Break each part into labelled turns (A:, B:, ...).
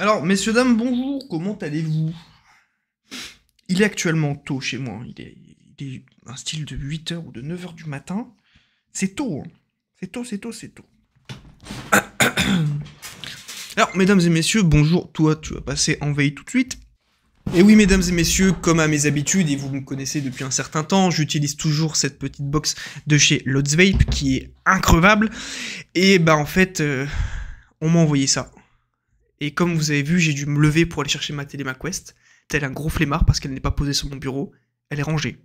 A: Alors, messieurs, dames, bonjour, comment allez-vous Il est actuellement tôt chez moi, il est, un style de 8h ou de 9h du matin. Hein. C'est tôt, c'est tôt, c'est tôt, c'est tôt. Alors, mesdames et messieurs, bonjour, toi, tu vas passer en veille tout de suite. Et oui, mesdames et messieurs, comme à mes habitudes, et vous me connaissez depuis un certain temps, j'utilise toujours cette petite box de chez Lotsvape qui est increvable. Et bah, en fait, euh, on m'a envoyé ça. Et comme vous avez vu, j'ai dû me lever pour aller chercher ma télé MacQuest, tel un gros flemmard parce qu'elle n'est pas posée sur mon bureau, elle est rangée.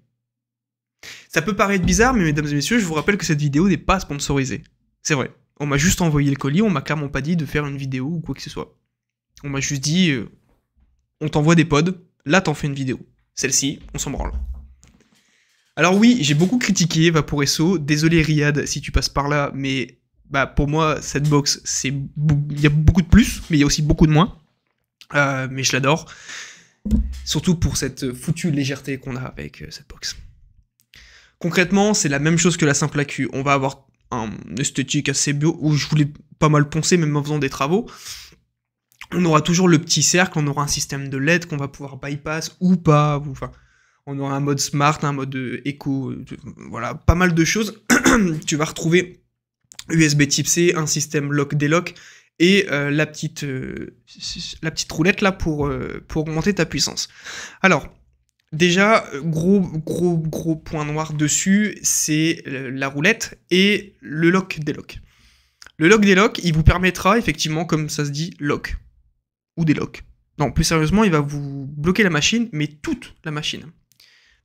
A: Ça peut paraître bizarre, mais mesdames et messieurs, je vous rappelle que cette vidéo n'est pas sponsorisée. C'est vrai. On m'a juste envoyé le colis, on m'a clairement pas dit de faire une vidéo ou quoi que ce soit. On m'a juste dit, euh, on t'envoie des pods, là t'en fais une vidéo. Celle-ci, on s'en branle. Alors oui, j'ai beaucoup critiqué Vaporesso, désolé Riyad si tu passes par là, mais bah, pour moi, cette box, c'est il y a beaucoup de plus, mais il y a aussi beaucoup de moins. Euh, mais je l'adore. Surtout pour cette foutue légèreté qu'on a avec euh, cette box. Concrètement, c'est la même chose que la simple AQ. On va avoir un esthétique assez beau où je voulais pas mal poncer, même en faisant des travaux. On aura toujours le petit cercle, on aura un système de LED qu'on va pouvoir bypass ou pas. enfin, on aura un mode smart, un mode euh, éco, voilà, pas mal de choses. tu vas retrouver USB type C, un système lock-délock et euh, la, petite, euh, la petite roulette là pour, euh, pour augmenter ta puissance. Alors, déjà, gros, gros, gros point noir dessus, c'est la roulette et le lock des Le lock des il vous permettra effectivement, comme ça se dit, lock ou des Non, plus sérieusement, il va vous bloquer la machine, mais toute la machine.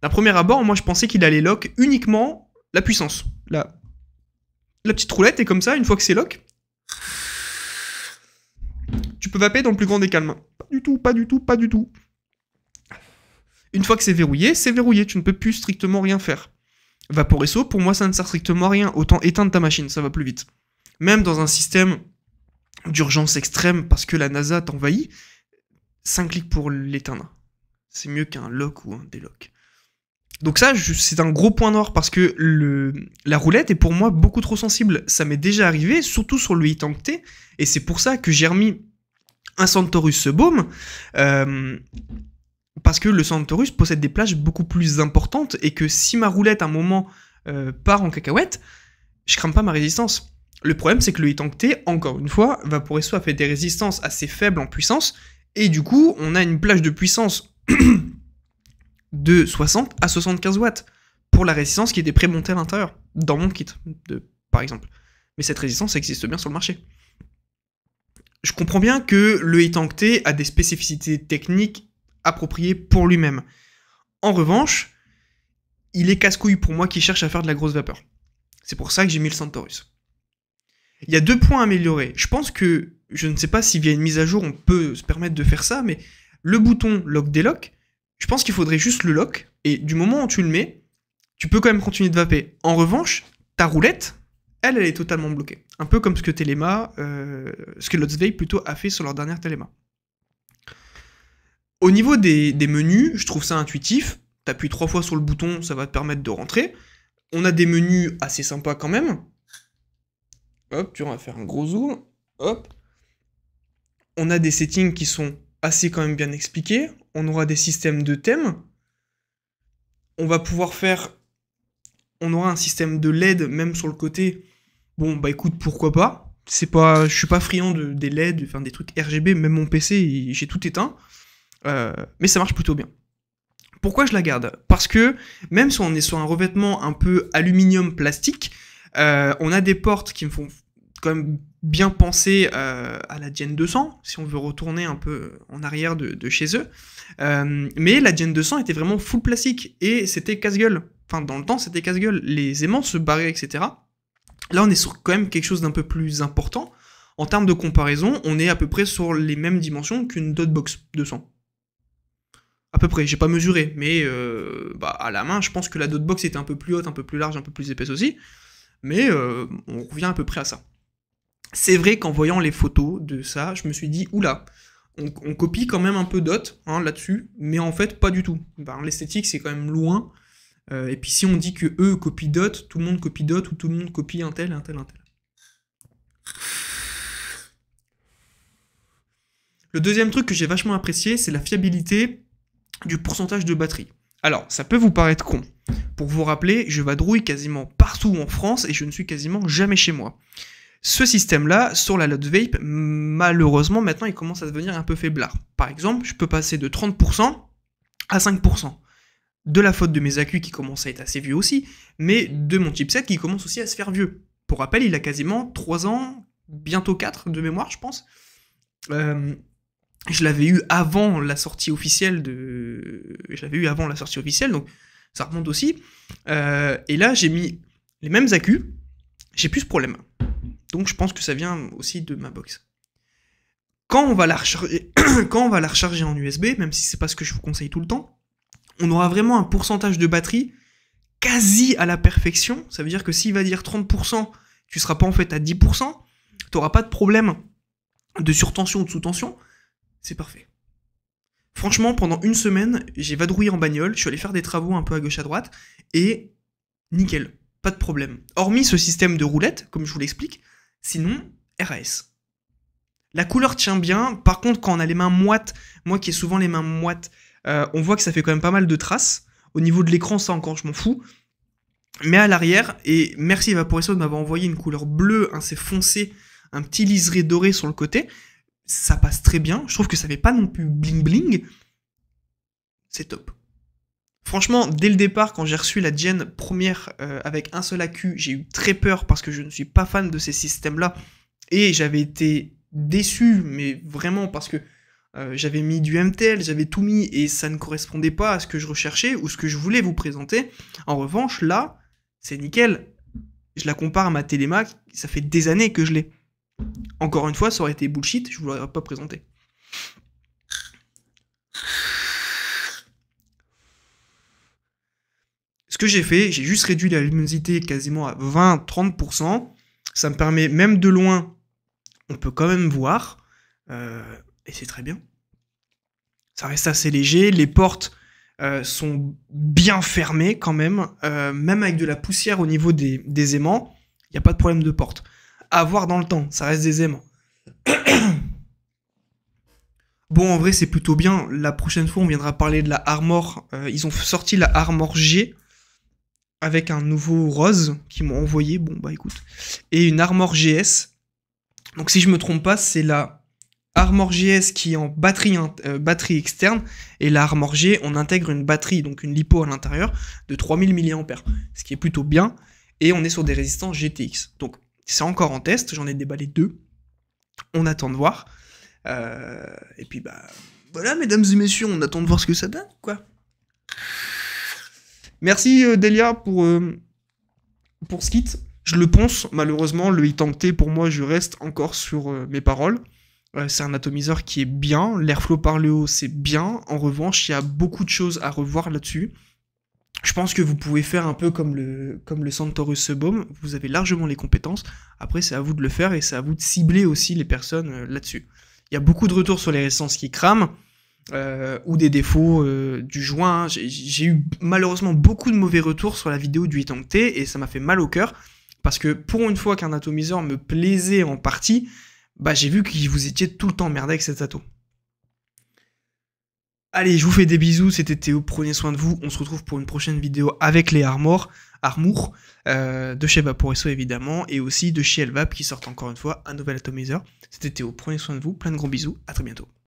A: D'un premier abord, moi je pensais qu'il allait lock uniquement la puissance, la la petite roulette, est comme ça, une fois que c'est lock, tu peux vaper dans le plus grand des calmes. Pas du tout, pas du tout, pas du tout. Une fois que c'est verrouillé, c'est verrouillé, tu ne peux plus strictement rien faire. Vaporesso, pour moi, ça ne sert strictement à rien. Autant éteindre ta machine, ça va plus vite. Même dans un système d'urgence extrême parce que la NASA t'envahit, 5 clics pour l'éteindre. C'est mieux qu'un lock ou un délock. Donc ça, c'est un gros point noir parce que la roulette est pour moi beaucoup trop sensible. Ça m'est déjà arrivé, surtout sur le E-Tank T, et c'est pour ça que j'ai remis un Centaurus ce baume, euh, parce que le Centaurus possède des plages beaucoup plus importantes, et que si ma roulette à un moment euh, part en cacahuète, je crame pas ma résistance. Le problème, c'est que le E-Tank T, encore une fois, va va soit faire des résistances assez faibles en puissance, et du coup, on a une plage de puissance de 60 à 75 watts pour la résistance qui était prémontée à l'intérieur, dans mon kit, par exemple. Mais cette résistance existe bien sur le marché. Je comprends bien que le E-Tank T a des spécificités techniques appropriées pour lui-même. En revanche, il est casse-couille pour moi qui cherche à faire de la grosse vapeur. C'est pour ça que j'ai mis le Centaurus. Il y a deux points à améliorer. Je pense que, je ne sais pas si via une mise à jour on peut se permettre de faire ça, mais le bouton lock-délock, je pense qu'il faudrait juste le lock, et du moment où tu le mets, tu peux quand même continuer de vaper. En revanche, ta roulette, elle, elle est totalement bloquée. Un peu comme ce que Telema, euh, ce que plutôt a fait sur leur dernière Téléma. Au niveau des, menus, je trouve ça intuitif. T'appuies trois fois sur le bouton, ça va te permettre de rentrer. On a des menus assez sympas quand même. Hop, tu vas faire un gros zoom. Hop. On a des settings qui sont assez quand même bien expliqué. On aura des systèmes de thèmes. On va pouvoir faire... On aura un système de LED même sur le côté. Bon, bah écoute, pourquoi pas c'est pas, Je suis pas friand de, des LED, enfin des trucs RGB, même mon PC, j'ai tout éteint. Euh, mais ça marche plutôt bien. Pourquoi je la garde Parce que même si on est sur un revêtement un peu aluminium-plastique, euh, on a des portes qui me font quand même bien pensé euh, à la Gen 200, si on veut retourner un peu en arrière de, chez eux. Euh, mais la Gen 200 était vraiment full plastique et c'était casse-gueule. Enfin, dans le temps, c'était casse-gueule. Les aimants se barraient, etc. Là, on est sur quand même quelque chose d'un peu plus important. En termes de comparaison, on est à peu près sur les mêmes dimensions qu'une Dotbox 200. À peu près, j'ai pas mesuré, mais euh, bah, à la main, je pense que la Dotbox était un peu plus haute, un peu plus large, un peu plus épaisse aussi. Mais on revient à peu près à ça c'est vrai qu'en voyant les photos de ça, je me suis dit, oula, on, on copie quand même un peu Dot hein, là-dessus, mais en fait, pas du tout. Ben, l'esthétique, c'est quand même loin. Euh, et puis si on dit que eux copient Dot, tout le monde copie Dot ou tout le monde copie un tel, un tel, un tel. Le deuxième truc que j'ai vachement apprécié, c'est la fiabilité du pourcentage de batterie. Alors, ça peut vous paraître con. Pour vous rappeler, je vadrouille quasiment partout en France et je ne suis quasiment jamais chez moi. Ce système-là, sur la lot vape, malheureusement, maintenant, il commence à devenir un peu faiblard. Par exemple, je peux passer de 30% à 5%. De la faute de mes accus qui commencent à être assez vieux aussi, mais de mon chipset qui commence aussi à se faire vieux. Pour rappel, il a quasiment 3 ans, bientôt 4 de mémoire, je pense. Euh, je l'avais eu avant la sortie officielle de. Je l'avais eu avant la sortie officielle, donc ça remonte aussi. Euh, et là, j'ai mis les mêmes accus, j'ai plus ce problème. Donc je pense que ça vient aussi de ma box. Quand on va la recharger, quand on va la en USB, même si c'est pas ce que je vous conseille tout le temps, on aura vraiment un pourcentage de batterie quasi à la perfection. Ça veut dire que s'il va dire 30%, tu seras pas en fait à 10%, tu n'auras pas de problème de surtension ou de sous-tension. C'est parfait. Franchement, pendant une semaine, j'ai vadrouillé en bagnole, je suis allé faire des travaux un peu à gauche à droite, et nickel, pas de problème. Hormis ce système de roulette, comme je vous l'explique, Sinon, RAS. La couleur tient bien. Par contre, quand on a les mains moites, moi qui ai souvent les mains moites, euh, on voit que ça fait quand même pas mal de traces. Au niveau de l'écran, ça encore, je m'en fous. Mais à l'arrière, et merci Evaporation de m'avoir envoyé une couleur bleue, assez hein, foncée, un petit liseré doré sur le côté. Ça passe très bien. Je trouve que ça fait pas non plus bling bling. C'est top. Franchement, dès le départ, quand j'ai reçu la Gen première euh, avec un seul AQ, j'ai eu très peur parce que je ne suis pas fan de ces systèmes-là. Et j'avais été déçu, mais vraiment parce que euh, j'avais mis du MTL, j'avais tout mis et ça ne correspondait pas à ce que je recherchais ou ce que je voulais vous présenter. En revanche, là, c'est nickel. Je la compare à ma Télémac, ça fait des années que je l'ai. Encore une fois, ça aurait été bullshit, je ne vous l'aurais pas présenté. que j'ai fait, j'ai juste réduit la luminosité quasiment à 20-30%. Ça me permet même de loin, on peut quand même voir. Euh, et c'est très bien. Ça reste assez léger. Les portes euh, sont bien fermées quand même. Euh, même avec de la poussière au niveau des, des aimants, il n'y a pas de problème de porte. À voir dans le temps, ça reste des aimants. bon, en vrai, c'est plutôt bien. La prochaine fois, on viendra parler de la Armor. ils ont sorti la Armor G avec un nouveau rose qui m'ont envoyé. Bon, bah écoute. Et une Armor GS. Donc si je me trompe pas, c'est la Armor GS qui est en batterie, euh, batterie externe. Et la Armor G, on intègre une batterie, donc une lipo à l'intérieur, de 3000 mAh. Ce qui est plutôt bien. Et on est sur des résistances GTX. Donc c'est encore en test. J'en ai déballé deux. On attend de voir. Euh, et puis bah voilà, mesdames et messieurs, on attend de voir ce que ça donne, quoi. Merci euh, Delia pour, euh, pour ce kit. Je le ponce, malheureusement, le T pour moi, je reste encore sur euh, mes paroles. c'est un atomiseur qui est bien, l'airflow par le haut, c'est bien. En revanche, il y a beaucoup de choses à revoir là-dessus. Je pense que vous pouvez faire un peu comme le, comme le vous avez largement les compétences. Après, c'est à vous de le faire et c'est à vous de cibler aussi les personnes là-dessus. Il y a beaucoup de retours sur les essences qui crament. Euh, ou des défauts euh, du joint. J'ai eu malheureusement beaucoup de mauvais retours sur la vidéo du 8 T et ça m'a fait mal au cœur parce que pour une fois qu'un atomiseur me plaisait en partie, bah j'ai vu que vous étiez tout le temps merdé avec cet ato. Allez, je vous fais des bisous, c'était Théo, prenez soin de vous, on se retrouve pour une prochaine vidéo avec les armours euh, de chez Vaporesso évidemment, et aussi de chez Elvap qui sortent encore une fois un nouvel atomiseur. C'était Théo, prenez soin de vous, plein de gros bisous, à très bientôt.